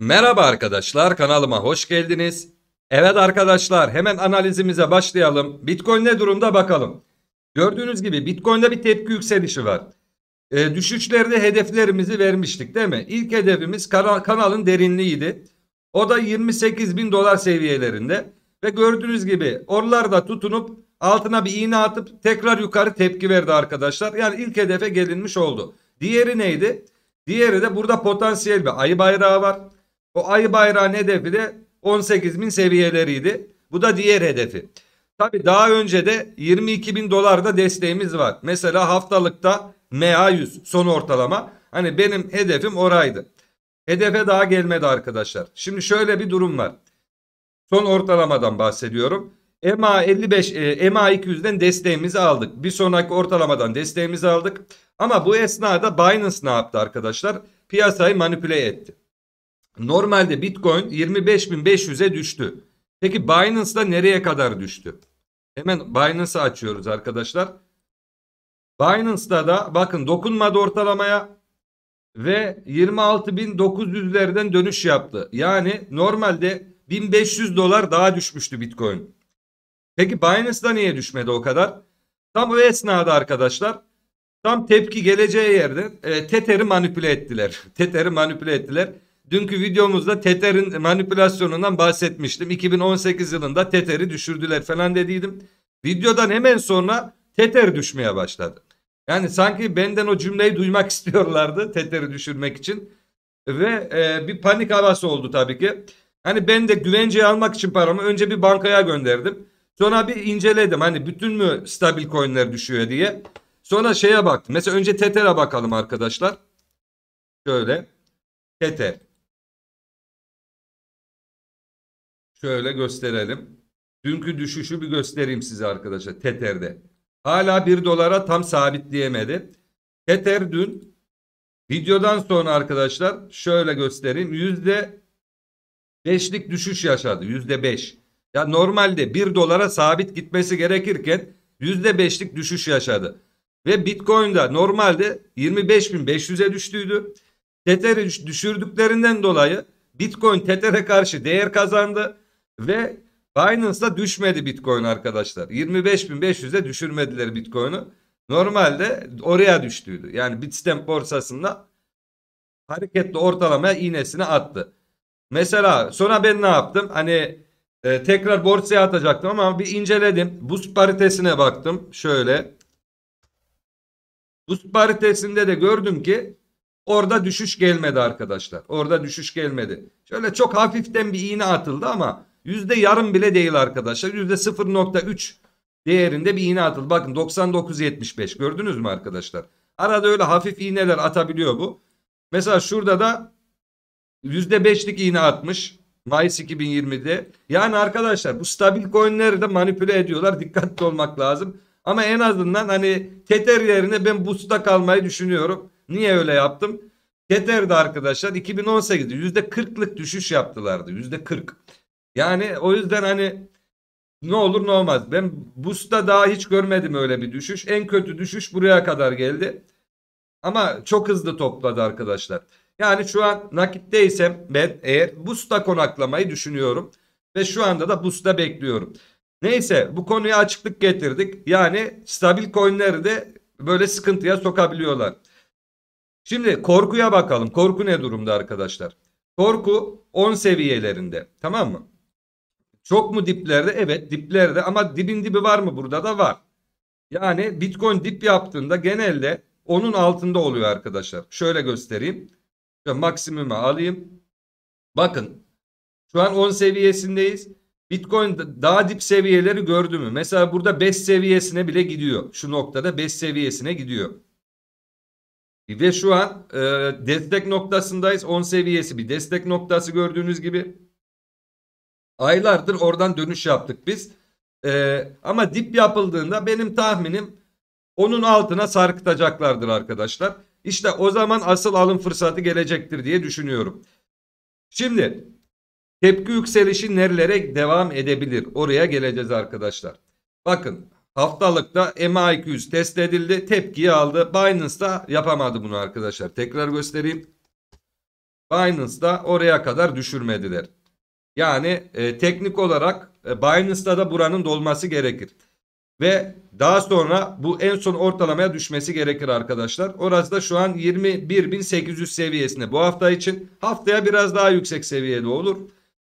Merhaba arkadaşlar kanalıma hoş geldiniz. Evet arkadaşlar hemen analizimize başlayalım. Bitcoin ne durumda bakalım. Gördüğünüz gibi Bitcoin'de bir tepki yükselişi var. E, düşüşlerde hedeflerimizi vermiştik değil mi? İlk hedefimiz kanal, kanalın derinliğiydi. O da 28 bin dolar seviyelerinde. Ve gördüğünüz gibi oralarda tutunup altına bir iğne atıp tekrar yukarı tepki verdi arkadaşlar. Yani ilk hedefe gelinmiş oldu. Diğeri neydi? Diğeri de burada potansiyel bir ayı bayrağı var. O ay bayrağın hedefi de 18 bin seviyeleriydi. Bu da diğer hedefi. Tabi daha önce de 22 bin dolarda desteğimiz var. Mesela haftalıkta MA100 son ortalama. Hani benim hedefim oraydı. Hedefe daha gelmedi arkadaşlar. Şimdi şöyle bir durum var. Son ortalamadan bahsediyorum. ma 55 ma 200'den desteğimizi aldık. Bir sonraki ortalamadan desteğimizi aldık. Ama bu esnada Binance ne yaptı arkadaşlar? Piyasayı manipüle etti. Normalde Bitcoin 25.500'e düştü. Peki Binance'da nereye kadar düştü? Hemen Binance'ı açıyoruz arkadaşlar. Binance'da da bakın dokunmadı ortalamaya ve 26.900'lerden dönüş yaptı. Yani normalde 1500 dolar daha düşmüştü Bitcoin. Peki Binance'da niye düşmedi o kadar? Tam o esnada arkadaşlar tam tepki geleceği yerde e, Tether'i manipüle ettiler. Tether'i manipüle ettiler. Dünkü videomuzda Tether'in manipülasyonundan bahsetmiştim. 2018 yılında Tether'i düşürdüler falan dediydim. Videodan hemen sonra Tether düşmeye başladı. Yani sanki benden o cümleyi duymak istiyorlardı Tether'i düşürmek için. Ve e, bir panik havası oldu tabii ki. Hani ben de güvenceye almak için paramı önce bir bankaya gönderdim. Sonra bir inceledim hani bütün mü stabil coinler düşüyor diye. Sonra şeye baktım. Mesela önce Tether'e bakalım arkadaşlar. Şöyle. Tether. Şöyle gösterelim. Dünkü düşüşü bir göstereyim size arkadaşlar Tether'de. Hala 1 dolara tam sabitleyemedi. Tether dün videodan sonra arkadaşlar şöyle göstereyim. %5'lik düşüş yaşadı. %5. Ya normalde 1 dolara sabit gitmesi gerekirken %5'lik düşüş yaşadı. Ve Bitcoin normalde 25.500'e düştüydü. Tether'i düşürdüklerinden dolayı Bitcoin Tether'e karşı değer kazandı. Ve Binance'da düşmedi Bitcoin arkadaşlar. 25.500'e düşürmediler Bitcoin'u. Normalde oraya düştüydü. Yani Bitstamp borsasında hareketli ortalama iğnesini attı. Mesela sonra ben ne yaptım? Hani e, tekrar borsaya atacaktım ama bir inceledim. Buz paritesine baktım. Şöyle. Buz paritesinde de gördüm ki orada düşüş gelmedi arkadaşlar. Orada düşüş gelmedi. Şöyle çok hafiften bir iğne atıldı ama Yüzde yarım bile değil arkadaşlar. Yüzde 0.3 değerinde bir iğne atıldı. Bakın 99.75 gördünüz mü arkadaşlar? Arada öyle hafif iğneler atabiliyor bu. Mesela şurada da yüzde beşlik iğne atmış. Mayıs 2020'de. Yani arkadaşlar bu stabil coinleri de manipüle ediyorlar. Dikkatli olmak lazım. Ama en azından hani Tether yerine ben Boost'ta kalmayı düşünüyorum. Niye öyle yaptım? Tether'de arkadaşlar 2018'de %40'lık düşüş yaptılardı. %40. Yani o yüzden hani ne olur ne olmaz. Ben Bus'ta daha hiç görmedim öyle bir düşüş. En kötü düşüş buraya kadar geldi. Ama çok hızlı topladı arkadaşlar. Yani şu an nakitteysem ben eğer Bus'ta konaklamayı düşünüyorum. Ve şu anda da Bus'ta bekliyorum. Neyse bu konuya açıklık getirdik. Yani stabil coinleri de böyle sıkıntıya sokabiliyorlar. Şimdi korkuya bakalım. Korku ne durumda arkadaşlar? Korku 10 seviyelerinde. Tamam mı? Çok mu diplerde? Evet diplerde ama dibin dibi var mı? Burada da var. Yani Bitcoin dip yaptığında genelde onun altında oluyor arkadaşlar. Şöyle göstereyim. Şöyle maksimuma alayım. Bakın şu an 10 seviyesindeyiz. Bitcoin daha dip seviyeleri gördü mü? Mesela burada 5 seviyesine bile gidiyor. Şu noktada 5 seviyesine gidiyor. Ve şu an e, destek noktasındayız. 10 seviyesi bir destek noktası gördüğünüz gibi. Aylardır oradan dönüş yaptık biz. Ee, ama dip yapıldığında benim tahminim onun altına sarkıtacaklardır arkadaşlar. İşte o zaman asıl alım fırsatı gelecektir diye düşünüyorum. Şimdi tepki yükselişi nerelere devam edebilir? Oraya geleceğiz arkadaşlar. Bakın haftalıkta MA200 test edildi. Tepkiyi aldı. Binance da yapamadı bunu arkadaşlar. Tekrar göstereyim. Binance da oraya kadar düşürmediler. Yani e, teknik olarak e, Binance'da da buranın dolması gerekir. Ve daha sonra bu en son ortalamaya düşmesi gerekir arkadaşlar. Orası da şu an 21.800 seviyesinde bu hafta için. Haftaya biraz daha yüksek seviyede olur.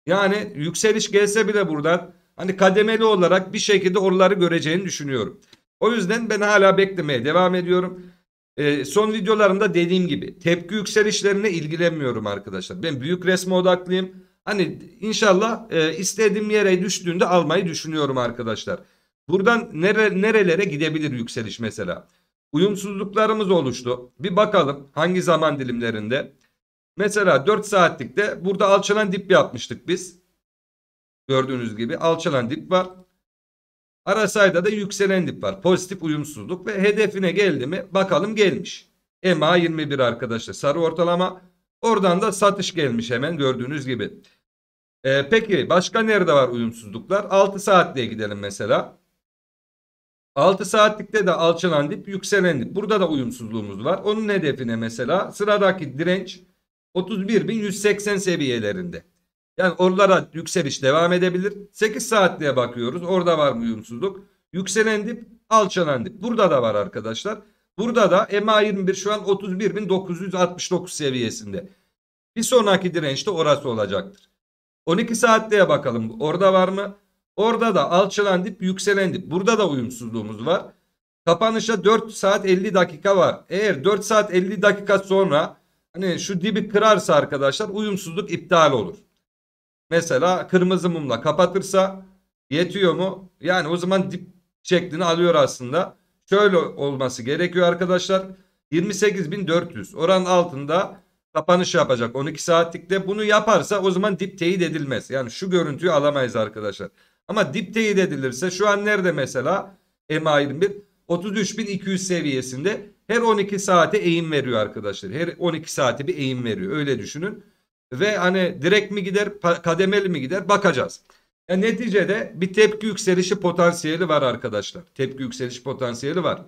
Yani yükseliş gelse bile buradan hani kademeli olarak bir şekilde oraları göreceğini düşünüyorum. O yüzden ben hala beklemeye devam ediyorum. Ee, son videolarımda dediğim gibi tepki yükselişlerine ilgilenmiyorum arkadaşlar. Ben büyük resme odaklıyım. Hani inşallah e, istediğim yere düştüğünde almayı düşünüyorum arkadaşlar. Buradan nere, nerelere gidebilir yükseliş mesela? Uyumsuzluklarımız oluştu. Bir bakalım hangi zaman dilimlerinde. Mesela 4 saatlikte burada alçalan dip yapmıştık biz. Gördüğünüz gibi alçalan dip var. Arasayda da yükselen dip var. Pozitif uyumsuzluk ve hedefine geldi mi? Bakalım gelmiş. EMA 21 arkadaşlar sarı ortalama. Oradan da satış gelmiş hemen gördüğünüz gibi. E, peki başka nerede var uyumsuzluklar? 6 saatliğe gidelim mesela. 6 saatlikte de alçalan dip yükselen dip. Burada da uyumsuzluğumuz var. Onun hedefine mesela sıradaki direnç 31.180 seviyelerinde. Yani oralara yükseliş devam edebilir. 8 saatliğe bakıyoruz. Orada var mı uyumsuzluk? Yükselen dip, alçalan dip. Burada da var arkadaşlar. Burada da MA21 şu an 31.969 seviyesinde. Bir sonraki direnç de orası olacaktır. 12 saatliğe bakalım. Orada var mı? Orada da alçalan dip yükselen dip. Burada da uyumsuzluğumuz var. Kapanışa 4 saat 50 dakika var. Eğer 4 saat 50 dakika sonra hani şu dibi kırarsa arkadaşlar uyumsuzluk iptal olur. Mesela kırmızı mumla kapatırsa yetiyor mu? Yani o zaman dip şeklini alıyor aslında. Şöyle olması gerekiyor arkadaşlar. 28.400 oran altında kapanış yapacak 12 saatlikte. Bunu yaparsa o zaman dip teyit edilmez. Yani şu görüntüyü alamayız arkadaşlar. Ama dip teyit edilirse şu an nerede mesela MA21? 33.200 seviyesinde her 12 saate eğim veriyor arkadaşlar. Her 12 saate bir eğim veriyor. Öyle düşünün. Ve hani direkt mi gider kademeli mi gider bakacağız. Yani e, neticede bir tepki yükselişi potansiyeli var arkadaşlar. Tepki yükselişi potansiyeli var.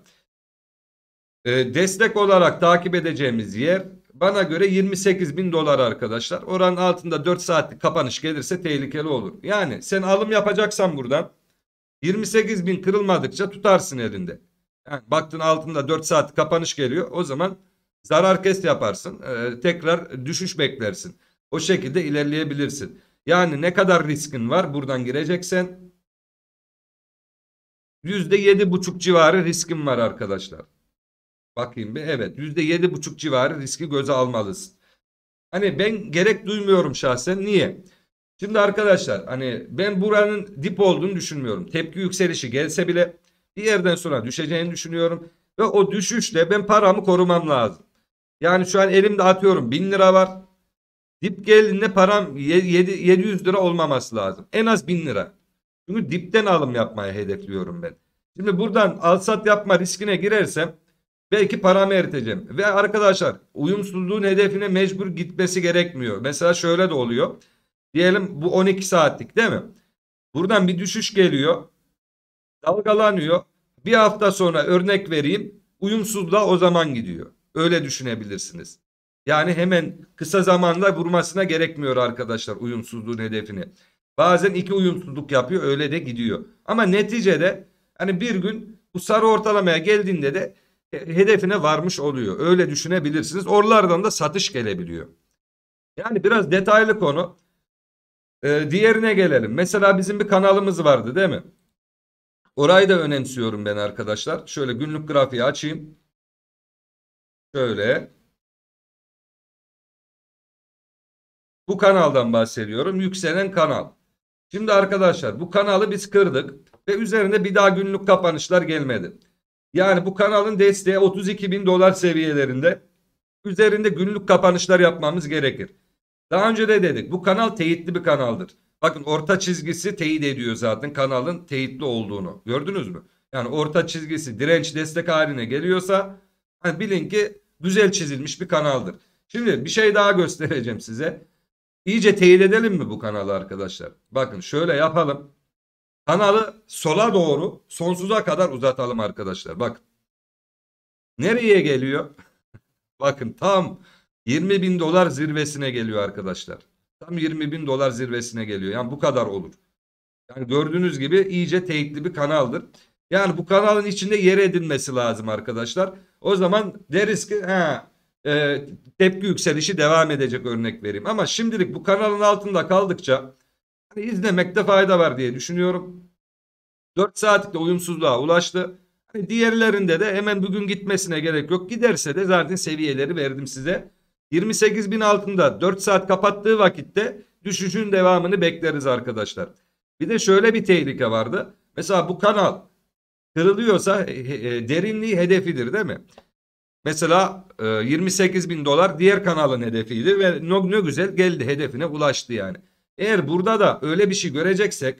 Ee, destek olarak takip edeceğimiz yer bana göre 28 bin dolar arkadaşlar. Oranın altında 4 saatlik kapanış gelirse tehlikeli olur. Yani sen alım yapacaksan buradan 28 bin kırılmadıkça tutarsın elinde. Yani baktın altında 4 saat kapanış geliyor. O zaman zarar kes yaparsın. Ee, tekrar düşüş beklersin. O şekilde ilerleyebilirsin. Yani ne kadar riskin var buradan gireceksen %7,5 civarı riskin var arkadaşlar. Bakayım bir evet %7,5 civarı riski göze almalısın. Hani ben gerek duymuyorum şahsen niye? Şimdi arkadaşlar hani ben buranın dip olduğunu düşünmüyorum. Tepki yükselişi gelse bile bir yerden sonra düşeceğini düşünüyorum. Ve o düşüşle ben paramı korumam lazım. Yani şu an elimde atıyorum 1000 lira var. Dip geldiğinde param 700 lira olmaması lazım. En az 1000 lira. Çünkü dipten alım yapmayı hedefliyorum ben. Şimdi buradan alsat yapma riskine girersem Belki paramı eriteceğim. Ve arkadaşlar uyumsuzluğun hedefine mecbur gitmesi gerekmiyor. Mesela şöyle de oluyor. Diyelim bu 12 saatlik değil mi? Buradan bir düşüş geliyor. Dalgalanıyor. Bir hafta sonra örnek vereyim. Uyumsuzluğa o zaman gidiyor. Öyle düşünebilirsiniz. Yani hemen kısa zamanda vurmasına gerekmiyor arkadaşlar uyumsuzluğun hedefini. Bazen iki uyumsuzluk yapıyor öyle de gidiyor. Ama neticede hani bir gün bu sarı ortalamaya geldiğinde de e, hedefine varmış oluyor. Öyle düşünebilirsiniz. Oralardan da satış gelebiliyor. Yani biraz detaylı konu. Ee, diğerine gelelim. Mesela bizim bir kanalımız vardı değil mi? Orayı da önemsiyorum ben arkadaşlar. Şöyle günlük grafiği açayım. Şöyle. Bu kanaldan bahsediyorum. Yükselen kanal. Şimdi arkadaşlar bu kanalı biz kırdık ve üzerine bir daha günlük kapanışlar gelmedi. Yani bu kanalın desteği 32 bin dolar seviyelerinde. Üzerinde günlük kapanışlar yapmamız gerekir. Daha önce de dedik bu kanal teyitli bir kanaldır. Bakın orta çizgisi teyit ediyor zaten kanalın teyitli olduğunu. Gördünüz mü? Yani orta çizgisi direnç destek haline geliyorsa hani bilin ki güzel çizilmiş bir kanaldır. Şimdi bir şey daha göstereceğim size. İyice teyit edelim mi bu kanalı arkadaşlar? Bakın şöyle yapalım. Kanalı sola doğru sonsuza kadar uzatalım arkadaşlar. Bakın. Nereye geliyor? Bakın tam 20 bin dolar zirvesine geliyor arkadaşlar. Tam 20 bin dolar zirvesine geliyor. Yani bu kadar olur. Yani gördüğünüz gibi iyice teyitli bir kanaldır. Yani bu kanalın içinde yer edinmesi lazım arkadaşlar. O zaman deriz ki he, e, tepki yükselişi devam edecek örnek vereyim. Ama şimdilik bu kanalın altında kaldıkça hani izlemekte fayda var diye düşünüyorum. 4 saatlikte uyumsuzluğa ulaştı. Hani diğerlerinde de hemen bugün gitmesine gerek yok. Giderse de zaten seviyeleri verdim size. 28 bin altında 4 saat kapattığı vakitte düşüşün devamını bekleriz arkadaşlar. Bir de şöyle bir tehlike vardı. Mesela bu kanal kırılıyorsa e, e, e, derinliği hedefidir değil mi? Mesela 28 bin dolar diğer kanalın hedefiydi ve ne güzel geldi hedefine ulaştı yani. Eğer burada da öyle bir şey göreceksek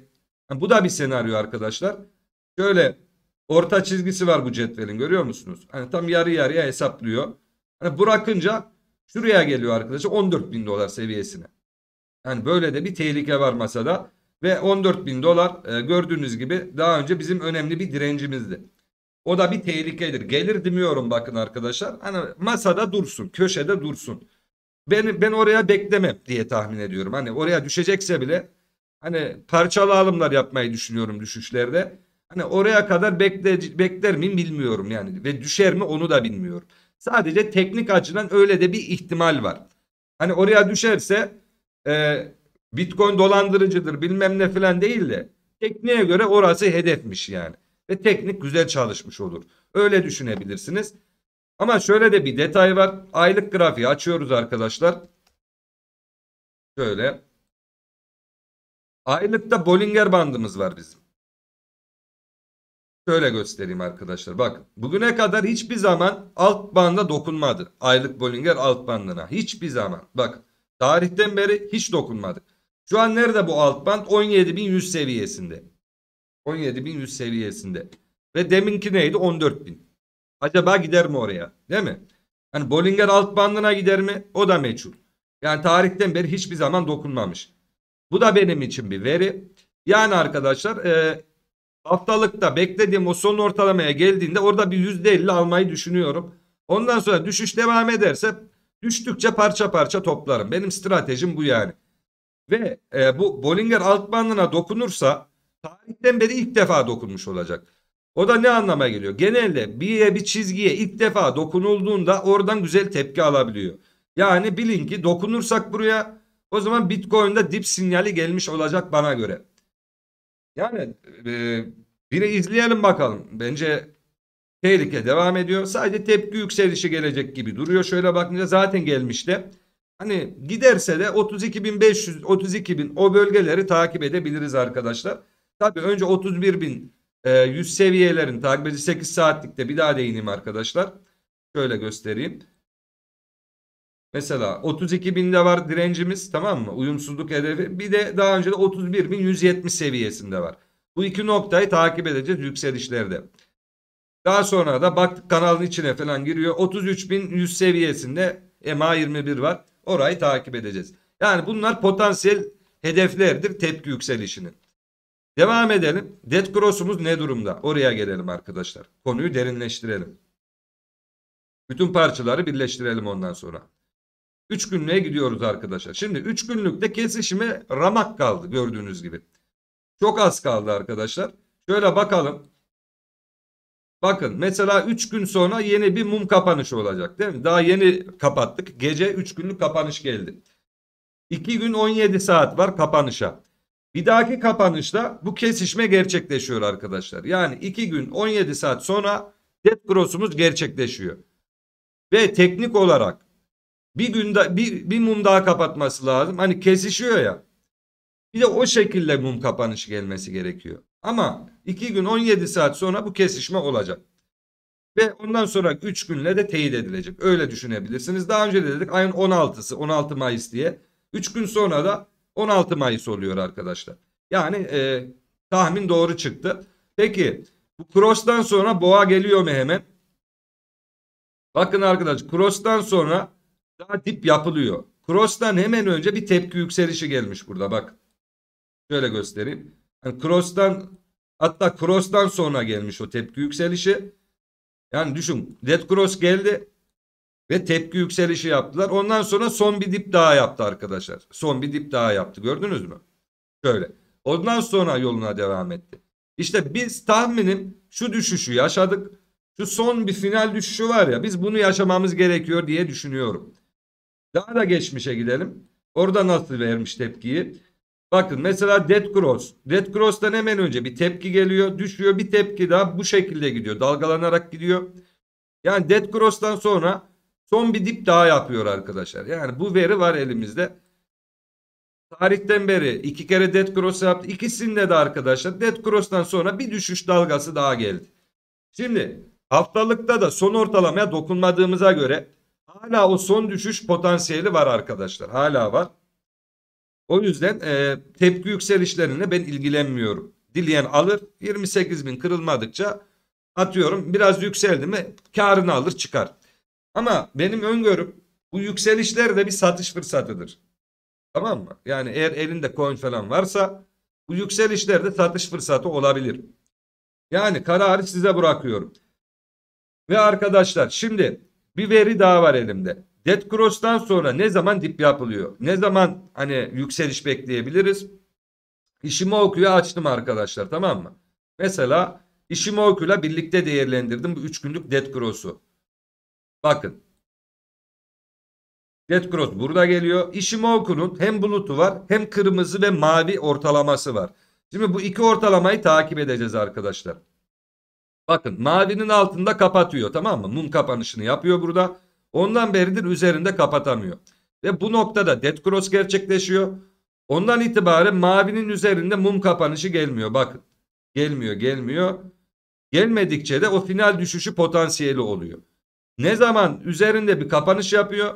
bu da bir senaryo arkadaşlar. Şöyle orta çizgisi var bu cetvelin görüyor musunuz? Hani tam yarı yarıya hesaplıyor. Hani bırakınca şuraya geliyor arkadaşlar 14 bin dolar seviyesine. Yani böyle de bir tehlike var masada. Ve 14 bin dolar e, gördüğünüz gibi daha önce bizim önemli bir direncimizdi. O da bir tehlikedir. Gelir demiyorum bakın arkadaşlar. Hani masada dursun, köşede dursun. Ben, ben oraya beklemem diye tahmin ediyorum. Hani oraya düşecekse bile hani parçalı alımlar yapmayı düşünüyorum düşüşlerde. Hani oraya kadar bekle, bekler miyim bilmiyorum yani ve düşer mi onu da bilmiyorum. Sadece teknik açıdan öyle de bir ihtimal var. Hani oraya düşerse e, Bitcoin dolandırıcıdır bilmem ne falan değil de tekniğe göre orası hedefmiş yani. Ve teknik güzel çalışmış olur. Öyle düşünebilirsiniz. Ama şöyle de bir detay var. Aylık grafiği açıyoruz arkadaşlar. Şöyle. Aylıkta Bollinger bandımız var bizim. Şöyle göstereyim arkadaşlar. Bakın bugüne kadar hiçbir zaman alt banda dokunmadı. Aylık Bollinger alt bandına. Hiçbir zaman. Bak, tarihten beri hiç dokunmadı. Şu an nerede bu alt band? 17.100 seviyesinde. 17.100 seviyesinde. Ve deminki neydi? 14.000. Acaba gider mi oraya? Değil mi? Yani Bollinger alt bandına gider mi? O da meçhul. Yani tarihten beri hiçbir zaman dokunmamış. Bu da benim için bir veri. Yani arkadaşlar e, haftalıkta beklediğim o son ortalamaya geldiğinde orada bir %50 almayı düşünüyorum. Ondan sonra düşüş devam ederse düştükçe parça parça toplarım. Benim stratejim bu yani. Ve e, bu Bollinger alt bandına dokunursa tarihten beri ilk defa dokunmuş olacak. O da ne anlama geliyor? Genelde bir bir çizgiye ilk defa dokunulduğunda oradan güzel tepki alabiliyor. Yani bilin ki dokunursak buraya o zaman Bitcoin'de dip sinyali gelmiş olacak bana göre. Yani e, biri izleyelim bakalım. Bence tehlike devam ediyor. Sadece tepki yükselişi gelecek gibi duruyor. Şöyle bakınca zaten gelmişti. Hani giderse de 32.500 32.000 o bölgeleri takip edebiliriz arkadaşlar. Tabii önce 31.000 e, ee, 100 seviyelerin takip edici 8 saatlikte bir daha değineyim arkadaşlar. Şöyle göstereyim. Mesela 32 binde var direncimiz tamam mı? Uyumsuzluk hedefi. Bir de daha önce de 31 bin 170 seviyesinde var. Bu iki noktayı takip edeceğiz yükselişlerde. Daha sonra da baktık kanalın içine falan giriyor. 33.100 seviyesinde MA21 var. Orayı takip edeceğiz. Yani bunlar potansiyel hedeflerdir tepki yükselişinin. Devam edelim. Dead Cross'umuz ne durumda? Oraya gelelim arkadaşlar. Konuyu derinleştirelim. Bütün parçaları birleştirelim ondan sonra. 3 günlüğe gidiyoruz arkadaşlar. Şimdi 3 günlükte kesişime ramak kaldı gördüğünüz gibi. Çok az kaldı arkadaşlar. Şöyle bakalım. Bakın mesela 3 gün sonra yeni bir mum kapanışı olacak değil mi? Daha yeni kapattık. Gece 3 günlük kapanış geldi. 2 gün 17 saat var kapanışa. Bir dahaki kapanışta bu kesişme gerçekleşiyor arkadaşlar. Yani 2 gün 17 saat sonra dead cross'umuz gerçekleşiyor. Ve teknik olarak bir günde bir, bir mum daha kapatması lazım. Hani kesişiyor ya. Bir de o şekilde mum kapanışı gelmesi gerekiyor. Ama 2 gün 17 saat sonra bu kesişme olacak. Ve ondan sonra 3 günle de teyit edilecek. Öyle düşünebilirsiniz. Daha önce de dedik ayın 16'sı 16 Mayıs diye. 3 gün sonra da 16 Mayıs oluyor arkadaşlar. Yani e, tahmin doğru çıktı. Peki bu cross'tan sonra boğa geliyor mu hemen? Bakın arkadaş, cross'tan sonra daha dip yapılıyor. Cross'tan hemen önce bir tepki yükselişi gelmiş burada bak. Şöyle göstereyim. Yani cross'tan hatta cross'tan sonra gelmiş o tepki yükselişi. Yani düşün dead cross geldi ve tepki yükselişi yaptılar. Ondan sonra son bir dip daha yaptı arkadaşlar. Son bir dip daha yaptı gördünüz mü? Şöyle. Ondan sonra yoluna devam etti. İşte biz tahminim şu düşüşü yaşadık. Şu son bir final düşüşü var ya biz bunu yaşamamız gerekiyor diye düşünüyorum. Daha da geçmişe gidelim. Orada nasıl vermiş tepkiyi? Bakın mesela Dead Cross. Dead Cross'tan hemen önce bir tepki geliyor. Düşüyor bir tepki daha bu şekilde gidiyor. Dalgalanarak gidiyor. Yani Dead Cross'tan sonra Son bir dip daha yapıyor arkadaşlar. Yani bu veri var elimizde. Tarihten beri iki kere dead cross yaptı. İkisinde de arkadaşlar dead cross'tan sonra bir düşüş dalgası daha geldi. Şimdi haftalıkta da son ortalamaya dokunmadığımıza göre hala o son düşüş potansiyeli var arkadaşlar. Hala var. O yüzden e, tepki yükselişlerine ben ilgilenmiyorum. Dileyen alır 28 bin kırılmadıkça atıyorum biraz yükseldi mi karını alır çıkar. Ama benim öngörüm bu yükselişler de bir satış fırsatıdır. Tamam mı? Yani eğer elinde coin falan varsa bu yükselişler de satış fırsatı olabilir. Yani kararı size bırakıyorum. Ve arkadaşlar şimdi bir veri daha var elimde. Dead Cross'tan sonra ne zaman dip yapılıyor? Ne zaman hani yükseliş bekleyebiliriz? İşimi okuyu açtım arkadaşlar tamam mı? Mesela işimi okuyla birlikte değerlendirdim bu 3 günlük Dead Cross'u. Bakın. Red Cross burada geliyor. Ishimoku'nun hem bulutu var hem kırmızı ve mavi ortalaması var. Şimdi bu iki ortalamayı takip edeceğiz arkadaşlar. Bakın mavinin altında kapatıyor tamam mı? Mum kapanışını yapıyor burada. Ondan beridir üzerinde kapatamıyor. Ve bu noktada dead cross gerçekleşiyor. Ondan itibaren mavinin üzerinde mum kapanışı gelmiyor. Bakın gelmiyor gelmiyor. Gelmedikçe de o final düşüşü potansiyeli oluyor. Ne zaman üzerinde bir kapanış yapıyor.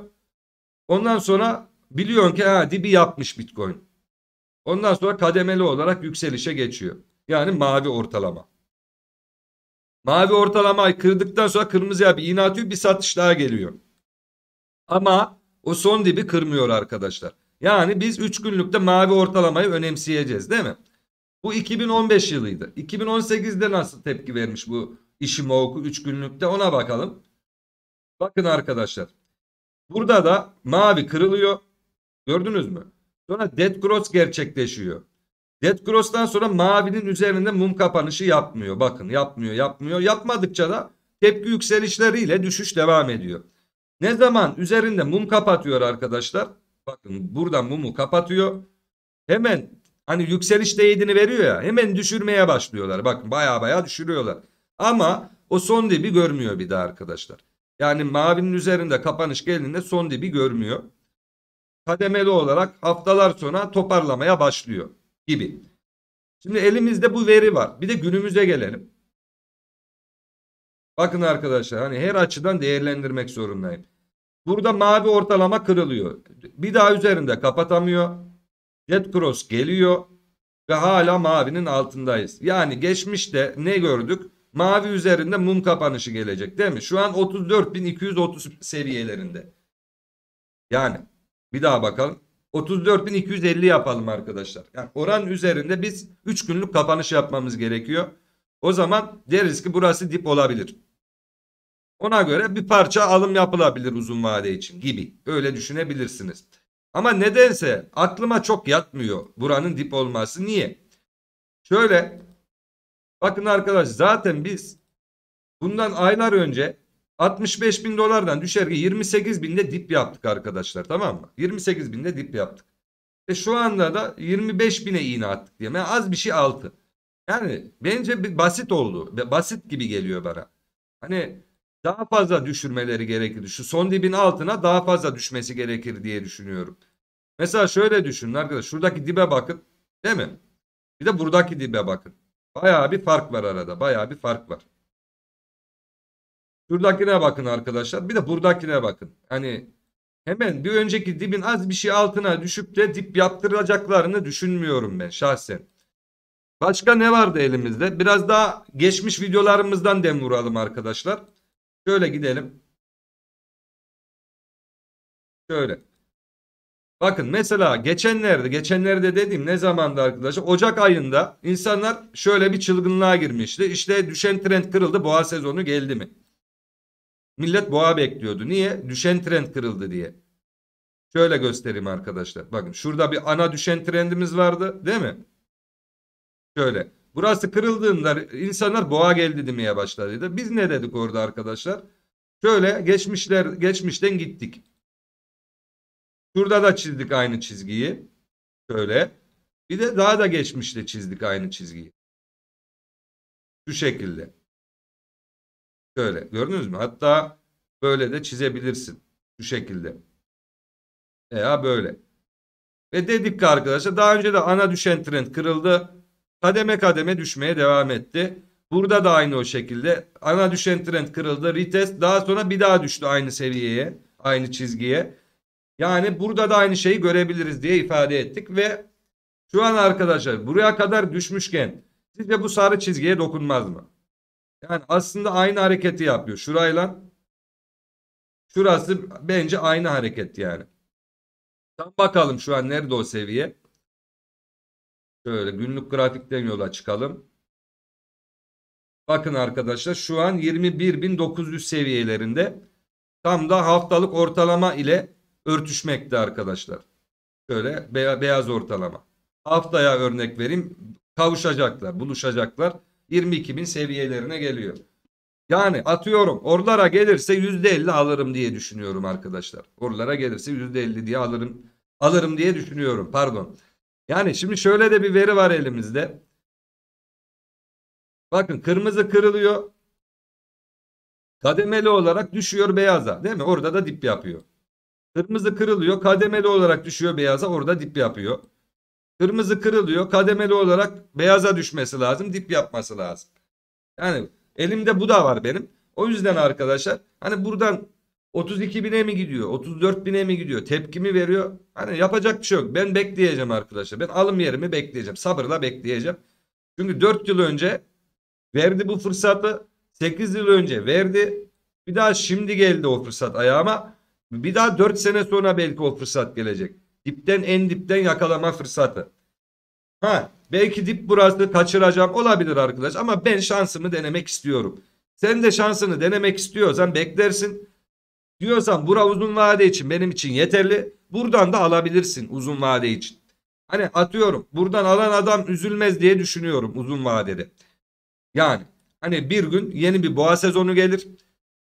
Ondan sonra biliyorsun ki ha dibi yapmış Bitcoin. Ondan sonra kademeli olarak yükselişe geçiyor. Yani mavi ortalama. Mavi ortalamayı kırdıktan sonra kırmızıya bir iğne atıyor bir satış daha geliyor. Ama o son dibi kırmıyor arkadaşlar. Yani biz 3 günlükte mavi ortalamayı önemseyeceğiz değil mi? Bu 2015 yılıydı. 2018'de nasıl tepki vermiş bu işi Moğuk'u 3 günlükte ona bakalım. Bakın arkadaşlar. Burada da mavi kırılıyor. Gördünüz mü? Sonra dead cross gerçekleşiyor. Dead cross'tan sonra mavinin üzerinde mum kapanışı yapmıyor. Bakın yapmıyor yapmıyor. Yapmadıkça da tepki yükselişleriyle düşüş devam ediyor. Ne zaman üzerinde mum kapatıyor arkadaşlar? Bakın buradan mumu kapatıyor. Hemen hani yükseliş değidini veriyor ya hemen düşürmeye başlıyorlar. Bakın baya baya düşürüyorlar. Ama o son dibi görmüyor bir daha arkadaşlar. Yani mavinin üzerinde kapanış geldiğinde son dibi görmüyor. Kademeli olarak haftalar sonra toparlamaya başlıyor gibi. Şimdi elimizde bu veri var. Bir de günümüze gelelim. Bakın arkadaşlar hani her açıdan değerlendirmek zorundayım. Burada mavi ortalama kırılıyor. Bir daha üzerinde kapatamıyor. Jet Cross geliyor ve hala mavinin altındayız. Yani geçmişte ne gördük? Mavi üzerinde mum kapanışı gelecek değil mi? Şu an 34.230 seviyelerinde. Yani bir daha bakalım. 34.250 yapalım arkadaşlar. Yani oran üzerinde biz 3 günlük kapanış yapmamız gerekiyor. O zaman deriz ki burası dip olabilir. Ona göre bir parça alım yapılabilir uzun vade için gibi. Öyle düşünebilirsiniz. Ama nedense aklıma çok yatmıyor buranın dip olması. Niye? Şöyle Bakın arkadaş zaten biz bundan aylar önce 65 bin dolardan düşer ki 28 binde dip yaptık arkadaşlar tamam mı? 28 binde dip yaptık. Ve şu anda da 25 bine iğne attık diye. Yani az bir şey altı. Yani bence bir basit oldu. Basit gibi geliyor bana. Hani daha fazla düşürmeleri gerekirdi. Şu son dibin altına daha fazla düşmesi gerekir diye düşünüyorum. Mesela şöyle düşünün arkadaşlar. Şuradaki dibe bakın. Değil mi? Bir de buradaki dibe bakın. Bayağı bir fark var arada. Bayağı bir fark var. Şuradakine bakın arkadaşlar. Bir de buradakine bakın. Hani hemen bir önceki dibin az bir şey altına düşüp de dip yaptıracaklarını düşünmüyorum ben şahsen. Başka ne vardı elimizde? Biraz daha geçmiş videolarımızdan dem vuralım arkadaşlar. Şöyle gidelim. Şöyle. Bakın mesela geçenlerde, geçenlerde dediğim ne zamanda arkadaşlar? Ocak ayında insanlar şöyle bir çılgınlığa girmişti. İşte düşen trend kırıldı, boğa sezonu geldi mi? Millet boğa bekliyordu. Niye? Düşen trend kırıldı diye. Şöyle göstereyim arkadaşlar. Bakın şurada bir ana düşen trendimiz vardı, değil mi? Şöyle. Burası kırıldığında insanlar boğa geldi demeye başladıydı. Biz ne dedik orada arkadaşlar? Şöyle geçmişler geçmişten gittik. Şurada da çizdik aynı çizgiyi. Şöyle. Bir de daha da geçmişte çizdik aynı çizgiyi. Şu şekilde. Şöyle. Gördünüz mü? Hatta böyle de çizebilirsin. Şu şekilde. Veya böyle. Ve dedik ki arkadaşlar daha önce de ana düşen trend kırıldı. Kademe kademe düşmeye devam etti. Burada da aynı o şekilde. Ana düşen trend kırıldı. Retest daha sonra bir daha düştü aynı seviyeye. Aynı çizgiye. Yani burada da aynı şeyi görebiliriz diye ifade ettik ve şu an arkadaşlar buraya kadar düşmüşken sizce bu sarı çizgiye dokunmaz mı? Yani aslında aynı hareketi yapıyor şurayla. Şurası bence aynı hareket yani. Tam bakalım şu an nerede o seviye. Şöyle günlük grafikten yola çıkalım. Bakın arkadaşlar şu an 21.900 seviyelerinde tam da haftalık ortalama ile örtüşmekte arkadaşlar. Şöyle beyaz ortalama. Haftaya örnek vereyim. Kavuşacaklar, buluşacaklar. 22 bin seviyelerine geliyor. Yani atıyorum oralara gelirse %50 alırım diye düşünüyorum arkadaşlar. Oralara gelirse %50 diye alırım alırım diye düşünüyorum. Pardon. Yani şimdi şöyle de bir veri var elimizde. Bakın kırmızı kırılıyor. Kademeli olarak düşüyor beyaza değil mi? Orada da dip yapıyor. Kırmızı kırılıyor. Kademeli olarak düşüyor beyaza. Orada dip yapıyor. Kırmızı kırılıyor. Kademeli olarak beyaza düşmesi lazım. Dip yapması lazım. Yani elimde bu da var benim. O yüzden arkadaşlar hani buradan 32 bine mi gidiyor? 34 bine mi gidiyor? Tepkimi veriyor. Hani yapacak bir şey yok. Ben bekleyeceğim arkadaşlar. Ben alım yerimi bekleyeceğim. Sabırla bekleyeceğim. Çünkü 4 yıl önce verdi bu fırsatı. 8 yıl önce verdi. Bir daha şimdi geldi o fırsat ayağıma. Bir daha 4 sene sonra belki o fırsat gelecek. Dipten en dipten yakalama fırsatı. Ha belki dip burası kaçıracağım olabilir arkadaş ama ben şansımı denemek istiyorum. Sen de şansını denemek istiyorsan beklersin. Diyorsan bura uzun vade için benim için yeterli. Buradan da alabilirsin uzun vade için. Hani atıyorum buradan alan adam üzülmez diye düşünüyorum uzun vadede. Yani hani bir gün yeni bir boğa sezonu gelir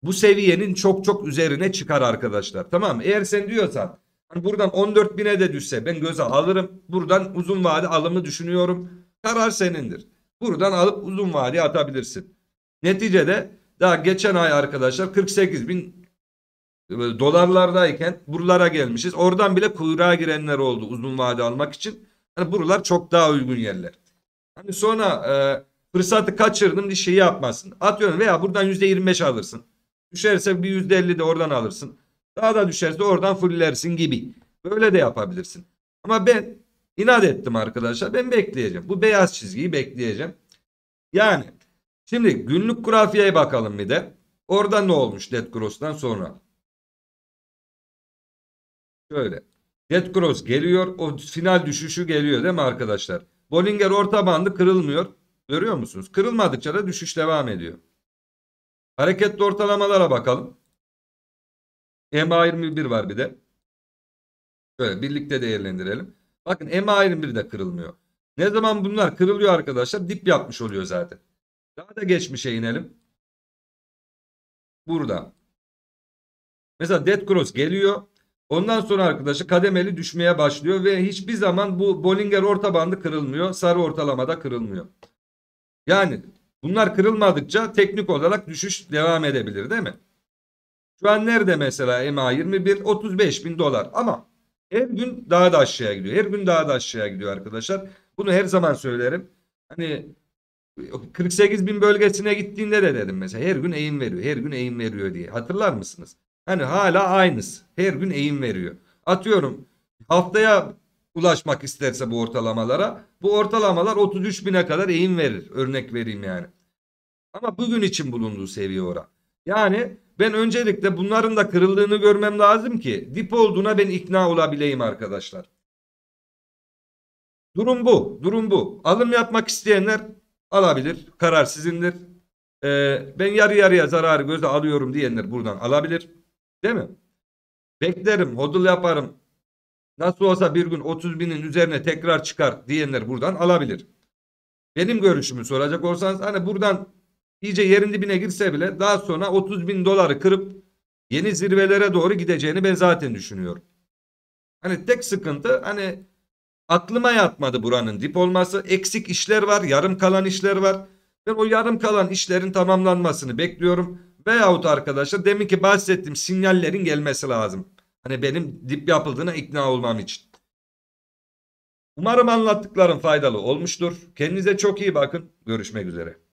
bu seviyenin çok çok üzerine çıkar arkadaşlar. Tamam eğer sen diyorsan hani buradan 14 bine de düşse ben göze alırım. Buradan uzun vade alımı düşünüyorum. Karar senindir. Buradan alıp uzun vade atabilirsin. Neticede daha geçen ay arkadaşlar 48 bin e, dolarlardayken buralara gelmişiz. Oradan bile kuyruğa girenler oldu uzun vade almak için. Hani buralar çok daha uygun yerler. Hani sonra e, fırsatı kaçırdım bir şey yapmasın. Atıyorum veya buradan %25 alırsın. Düşerse bir yüzde elli de oradan alırsın. Daha da düşerse oradan fullersin gibi. Böyle de yapabilirsin. Ama ben inat ettim arkadaşlar. Ben bekleyeceğim. Bu beyaz çizgiyi bekleyeceğim. Yani şimdi günlük grafiyeye bakalım bir de. Orada ne olmuş Dead Cross'tan sonra? Şöyle. Dead Cross geliyor. O final düşüşü geliyor değil mi arkadaşlar? Bollinger orta bandı kırılmıyor. Görüyor musunuz? Kırılmadıkça da düşüş devam ediyor. Hareketli ortalamalara bakalım. MA21 var bir de. Şöyle birlikte değerlendirelim. Bakın MA21 de kırılmıyor. Ne zaman bunlar kırılıyor arkadaşlar dip yapmış oluyor zaten. Daha da geçmişe inelim. Burada. Mesela dead cross geliyor. Ondan sonra arkadaşlar kademeli düşmeye başlıyor ve hiçbir zaman bu Bollinger orta bandı kırılmıyor. Sarı ortalamada kırılmıyor. Yani Bunlar kırılmadıkça teknik olarak düşüş devam edebilir değil mi? Şu an nerede mesela MA21? 35 bin dolar ama her gün daha da aşağıya gidiyor. Her gün daha da aşağıya gidiyor arkadaşlar. Bunu her zaman söylerim. Hani 48 bin bölgesine gittiğinde de dedim mesela her gün eğim veriyor. Her gün eğim veriyor diye. Hatırlar mısınız? Hani hala aynısı. Her gün eğim veriyor. Atıyorum haftaya ulaşmak isterse bu ortalamalara. Bu ortalamalar 33 bine kadar eğim verir. Örnek vereyim yani. Ama bugün için bulunduğu seviye oran. Yani ben öncelikle bunların da kırıldığını görmem lazım ki dip olduğuna ben ikna olabileyim arkadaşlar. Durum bu. Durum bu. Alım yapmak isteyenler alabilir. Karar sizindir. Ee, ben yarı yarıya zararı göze alıyorum diyenler buradan alabilir. Değil mi? Beklerim, hodl yaparım, Nasıl olsa bir gün 30 binin üzerine tekrar çıkar diyenler buradan alabilir. Benim görüşümü soracak olsanız hani buradan iyice yerin dibine girse bile daha sonra 30 bin doları kırıp yeni zirvelere doğru gideceğini ben zaten düşünüyorum. Hani tek sıkıntı hani aklıma yatmadı buranın dip olması. Eksik işler var, yarım kalan işler var. Ben o yarım kalan işlerin tamamlanmasını bekliyorum. Veyahut arkadaşlar demin ki bahsettiğim sinyallerin gelmesi lazım. Hani benim dip yapıldığına ikna olmam için. Umarım anlattıklarım faydalı olmuştur. Kendinize çok iyi bakın. Görüşmek üzere.